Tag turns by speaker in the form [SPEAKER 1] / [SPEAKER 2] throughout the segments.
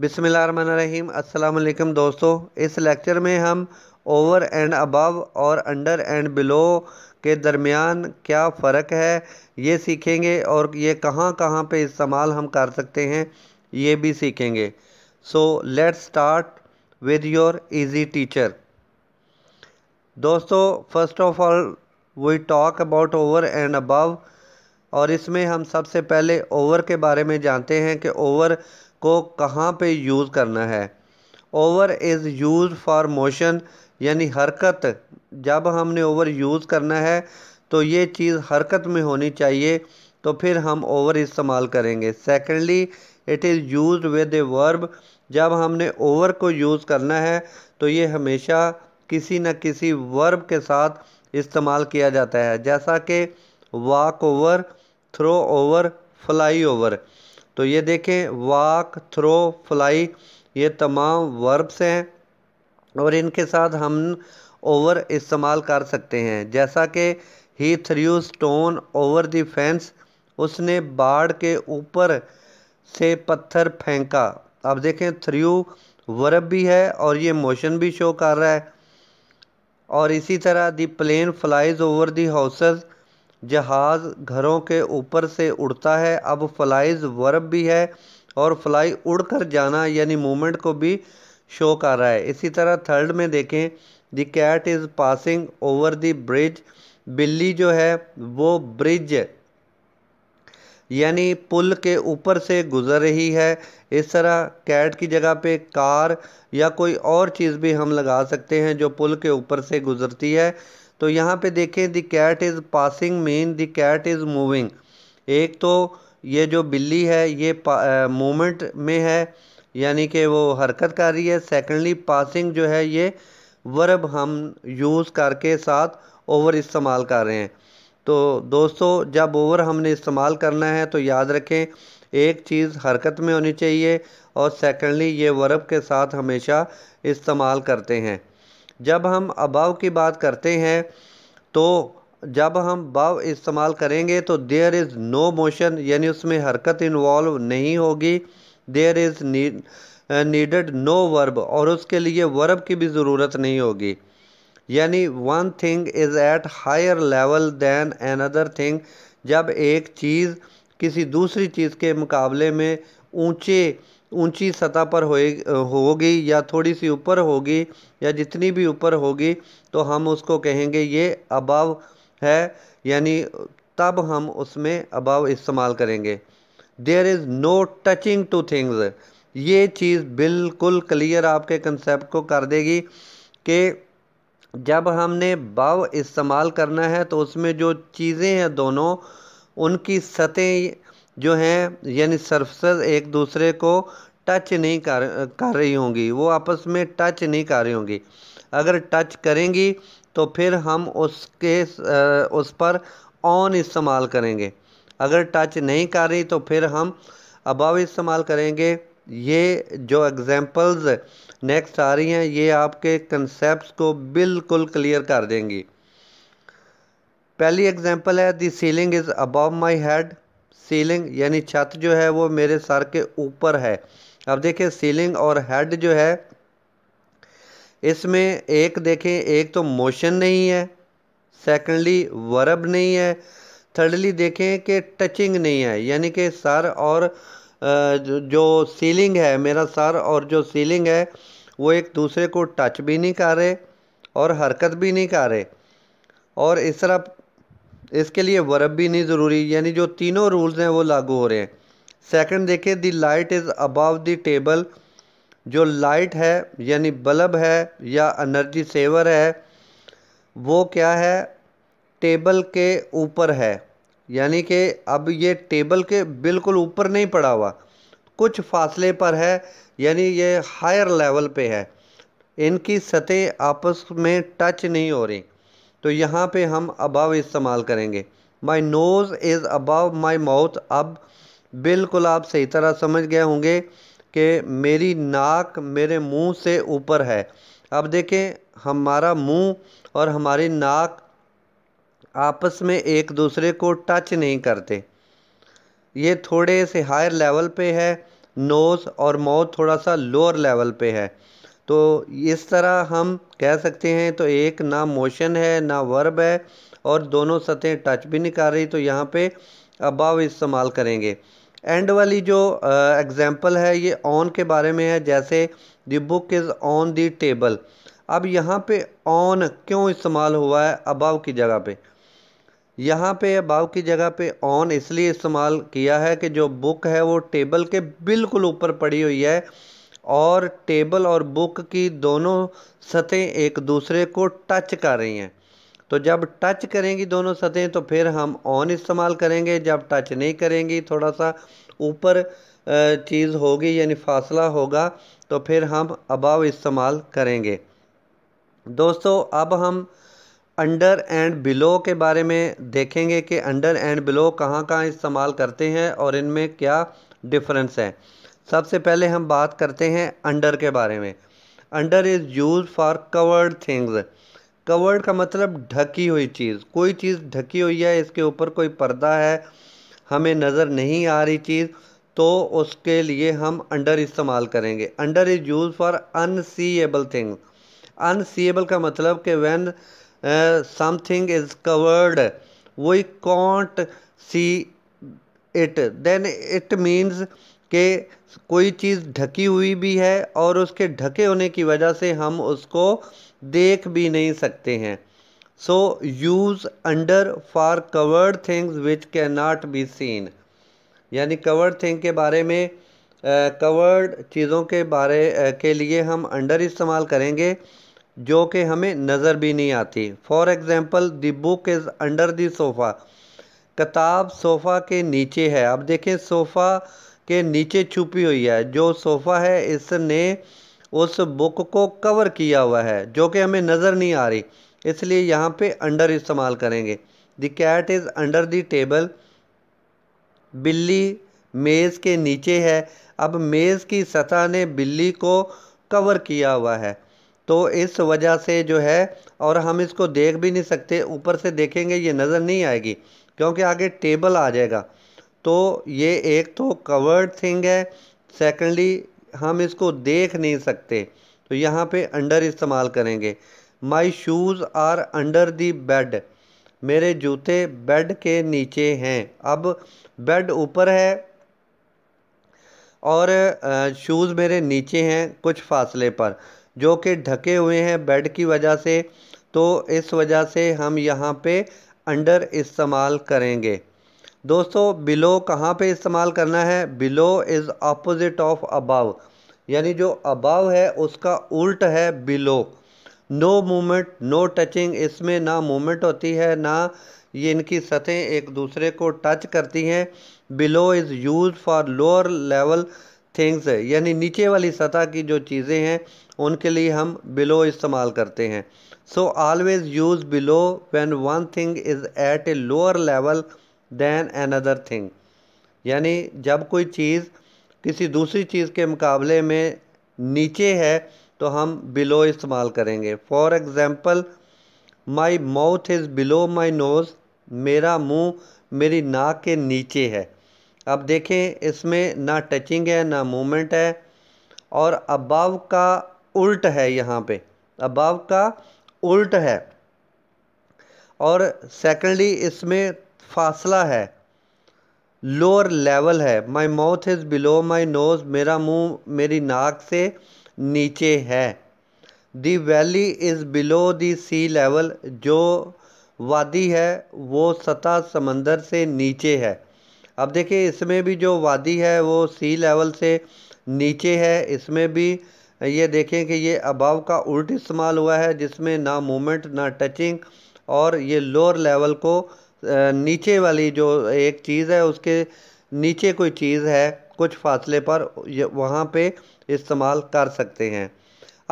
[SPEAKER 1] बिसमीम अल्लाम दोस्तों इस लेक्चर में हम ओवर एंड अबव और अंडर एंड बिलो के दरमियान क्या फ़र्क है ये सीखेंगे और ये कहाँ कहाँ पे इस्तेमाल हम कर सकते हैं ये भी सीखेंगे so let's start with your easy teacher दोस्तों first of all we talk about over and above और इसमें हम सबसे पहले ओवर के बारे में जानते हैं कि ओवर को कहाँ पे यूज़ करना है over is use for motion यानी हरकत जब हमने ओवर यूज़ करना है तो ये चीज़ हरकत में होनी चाहिए तो फिर हम ओवर इस्तेमाल करेंगे secondly it is use with a verb जब हमने ओवर को यूज़ करना है तो ये हमेशा किसी न किसी वर्ब के साथ इस्तेमाल किया जाता है जैसा कि walk over throw over fly over तो ये देखें वाक थ्रो फ्लाई ये तमाम वर्ब्स हैं और इनके साथ हम ओवर इस्तेमाल कर सकते हैं जैसा कि he threw stone over the fence उसने बाढ़ के ऊपर से पत्थर फेंका अब देखें थ्रू वर्ब भी है और ये मोशन भी शो कर रहा है और इसी तरह the plane flies over the houses जहाज़ घरों के ऊपर से उड़ता है अब फ्लाइज़ वर्ब भी है और फ्लाई उड़ कर जाना यानी मूवमेंट को भी शो कर रहा है इसी तरह थर्ड में देखें the cat is passing over the bridge बिल्ली जो है वो ब्रिज यानी पुल के ऊपर से गुज़र रही है इस तरह कैट की जगह पे कार या कोई और चीज़ भी हम लगा सकते हैं जो पुल के ऊपर से गुज़रती है तो यहाँ पे देखें the cat is passing mean the cat is moving एक तो ये जो बिल्ली है ये मोमेंट में है यानी कि वो हरकत कर रही है सेकेंडली पासिंग जो है ये वर्ब हम यूज़ करके साथ ओवर इस्तेमाल कर रहे हैं तो दोस्तों जब ओवर हमने इस्तेमाल करना है तो याद रखें एक चीज़ हरकत में होनी चाहिए और सेकेंडली ये वर्ब के साथ हमेशा इस्तेमाल करते हैं जब हम अबाव की बात करते हैं तो जब हम बाव इस्तेमाल करेंगे तो देयर इज़ नो मोशन यानी उसमें हरकत इन्वॉल्व नहीं होगी there is need needed no verb और उसके लिए वर्ब की भी ज़रूरत नहीं होगी यानी one thing is at higher level than another thing जब एक चीज़ किसी दूसरी चीज़ के मुकाबले में ऊंचे ऊंची सतह पर होए होगी या थोड़ी सी ऊपर होगी या जितनी भी ऊपर होगी तो हम उसको कहेंगे ये अबाव है यानी तब हम उसमें अबाव इस्तेमाल करेंगे there is no touching two things ये चीज़ बिल्कुल क्लियर आपके कंसेप्ट को कर देगी कि जब हमने बव इस्तेमाल करना है तो उसमें जो चीज़ें हैं दोनों उनकी सतह जो हैं यानी सर्फसर एक दूसरे को टच नहीं कर कर रही होंगी वो आपस में टच नहीं कर रही होंगी अगर टच करेंगी तो फिर हम उसके उस पर ऑन इस्तेमाल करेंगे अगर टच नहीं कर रही तो फिर हम अबाव इस्तेमाल करेंगे ये जो एग्जांपल्स नेक्स्ट आ रही हैं ये आपके कंसेप्ट को बिल्कुल क्लियर कर देंगी पहली एग्जांपल है the ceiling is above my head ceiling यानी छत जो है वो मेरे सर के ऊपर है अब देखिए सीलिंग और हेड जो है इसमें एक देखें एक तो मोशन नहीं है सेकेंडली वर्ब नहीं है थर्डली देखें कि टचिंग नहीं है यानी कि सर और जो सीलिंग है मेरा सर और जो सीलिंग है वो एक दूसरे को टच भी नहीं कर रहे और हरकत भी नहीं कर रहे और इस तरह इसके लिए वर्ब भी नहीं ज़रूरी यानी जो तीनों रूल्स हैं वो लागू हो रहे हैं सेकंड देखिए the light is above the table जो लाइट है यानी बल्ब है या एनर्जी सेवर है वो क्या है टेबल के ऊपर है यानी कि अब ये टेबल के बिल्कुल ऊपर नहीं पड़ा हुआ कुछ फासले पर है यानी ये हायर लेवल पे है इनकी सतह आपस में टच नहीं हो रही तो यहाँ पे हम अबव इस्तेमाल करेंगे my nose is above my mouth अब बिल्कुल आप सही तरह समझ गए होंगे कि मेरी नाक मेरे मुंह से ऊपर है अब देखें हमारा मुंह और हमारी नाक आपस में एक दूसरे को टच नहीं करते ये थोड़े से हायर लेवल पे है नोज़ और माउथ थोड़ा सा लोअर लेवल पे है तो इस तरह हम कह सकते हैं तो एक ना मोशन है ना वर्ब है और दोनों सतहें टच भी नहीं कर रही तो यहाँ पे अबाव इस्तेमाल करेंगे एंड वाली जो एग्जांपल है ये ऑन के बारे में है जैसे the book is on the table अब यहाँ पे ऑन क्यों इस्तेमाल हुआ है अबाव की जगह पे यहाँ पे अबाव की जगह पे ऑन इसलिए इस्तेमाल किया है कि जो बुक है वो टेबल के बिल्कुल ऊपर पड़ी हुई है और टेबल और बुक की दोनों सतहें एक दूसरे को टच कर रही हैं तो जब टच करेंगी दोनों सतहें तो फिर हम ऑन इस्तेमाल करेंगे जब टच नहीं करेंगी थोड़ा सा ऊपर चीज़ होगी यानी फासला होगा तो फिर हम अबाव इस्तेमाल करेंगे दोस्तों अब हम अंडर एंड बिलो के बारे में देखेंगे कि अंडर एंड बिलो कहाँ कहाँ इस्तेमाल करते हैं और इनमें क्या डिफरेंस है सबसे पहले हम बात करते हैं अंडर के बारे में under is use for covered things covered का मतलब ढकी हुई चीज़ कोई चीज़ ढकी हुई है इसके ऊपर कोई पर्दा है हमें नज़र नहीं आ रही चीज़ तो उसके लिए हम अंडर इस्तेमाल करेंगे under is use for unseeable thing unseeable का मतलब कि when something is covered we can't see it then it means के कोई चीज़ ढकी हुई भी है और उसके ढके होने की वजह से हम उसको देख भी नहीं सकते हैं so use under for covered things which can not be seen यानी कवर्ड थिंग के बारे में कवर्ड uh, चीज़ों के बारे uh, के लिए हम अंडर इस्तेमाल करेंगे जो कि हमें नज़र भी नहीं आती for example the book is under दोफ़ा सोफ़ा किताब सोफ़ा के नीचे है अब देखें सोफ़ा के नीचे छुपी हुई है जो सोफ़ा है इसने उस बुक को कवर किया हुआ है जो कि हमें नज़र नहीं आ रही इसलिए यहाँ पे अंडर इस्तेमाल करेंगे the cat is under the table बिल्ली मेज़ के नीचे है अब मेज़ की सतह ने बिल्ली को कवर किया हुआ है तो इस वजह से जो है और हम इसको देख भी नहीं सकते ऊपर से देखेंगे ये नज़र नहीं आएगी क्योंकि आगे टेबल आ जाएगा तो ये एक तो कवर्ड थिंग है सेकेंडली हम इसको देख नहीं सकते तो यहाँ पे अंडर इस्तेमाल करेंगे my shoes are under the bed मेरे जूते बेड के नीचे हैं अब बेड ऊपर है और शूज़ मेरे नीचे हैं कुछ फासले पर जो कि ढके हुए हैं बेड की वजह से तो इस वजह से हम यहाँ पे अंडर इस्तेमाल करेंगे दोस्तों बिलो कहाँ पे इस्तेमाल करना है below is opposite of above यानी जो अबाव है उसका उल्ट है below no movement no touching इसमें ना मूवमेंट होती है ना ये इनकी सतहें एक दूसरे को टच करती हैं below is use for lower level things यानी नीचे वाली सतह की जो चीज़ें हैं उनके लिए हम बिलो इस्तेमाल करते हैं so always use below when one thing is at a lower level than another thing यानी जब कोई चीज़ किसी दूसरी चीज़ के मुकाबले में नीचे है तो हम बिलो इस्तेमाल करेंगे for example my mouth is below my nose मेरा मुंह मेरी नाक के नीचे है अब देखें इसमें ना टचिंग है ना मूमेंट है और अबाव का उल्ट है यहाँ पे अबाव का उल्ट है और सेकेंडली इसमें फासला है लोअर लेवल है my mouth is below my nose मेरा मुंह मेरी नाक से नीचे है the valley is below the sea level जो वादी है वो सतह समंदर से नीचे है अब देखिए इसमें भी जो वादी है वो सी लेवल से नीचे है इसमें भी ये देखें कि ये अबाव का उल्ट इस्तेमाल हुआ है जिसमें ना मूवमेंट ना टचिंग और ये लोअर लेवल को नीचे वाली जो एक चीज़ है उसके नीचे कोई चीज़ है कुछ फासले पर वहाँ पे इस्तेमाल कर सकते हैं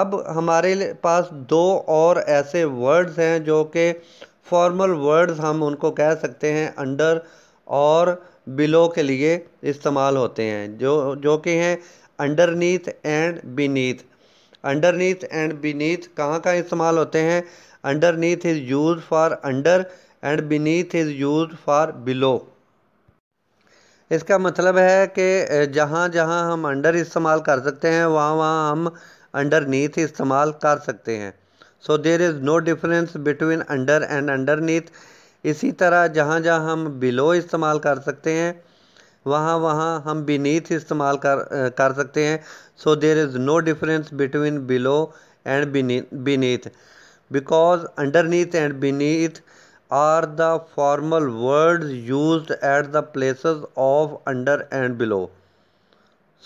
[SPEAKER 1] अब हमारे पास दो और ऐसे वर्ड्स हैं जो कि फॉर्मल वर्ड्स हम उनको कह सकते हैं अंडर और बिलो के लिए इस्तेमाल होते हैं जो जो कि हैं underneath and beneath underneath and beneath कहाँ कहाँ इस्तेमाल होते हैं underneath is use for under and beneath is use for below इसका मतलब है कि जहाँ जहाँ हम अंडर इस्तेमाल कर सकते हैं वहाँ वहाँ हम अंडर नीथ इस्तेमाल कर सकते हैं so there is no difference between under and underneath इसी तरह जहाँ जहाँ हम बिलो इस्तेमाल कर सकते हैं वहाँ वहाँ हम बीनीथ इस्तेमाल कर कर सकते हैं so there is no difference between below and beneath because neath and beneath are the formal word use at the place of under and below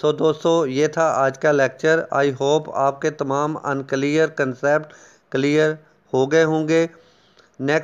[SPEAKER 1] so दोस्तों ये था आज का लेक्चर आई होप आपके तमाम अनकलियर कंसेप्ट क्लियर हो गए होंगे नेक्स्ट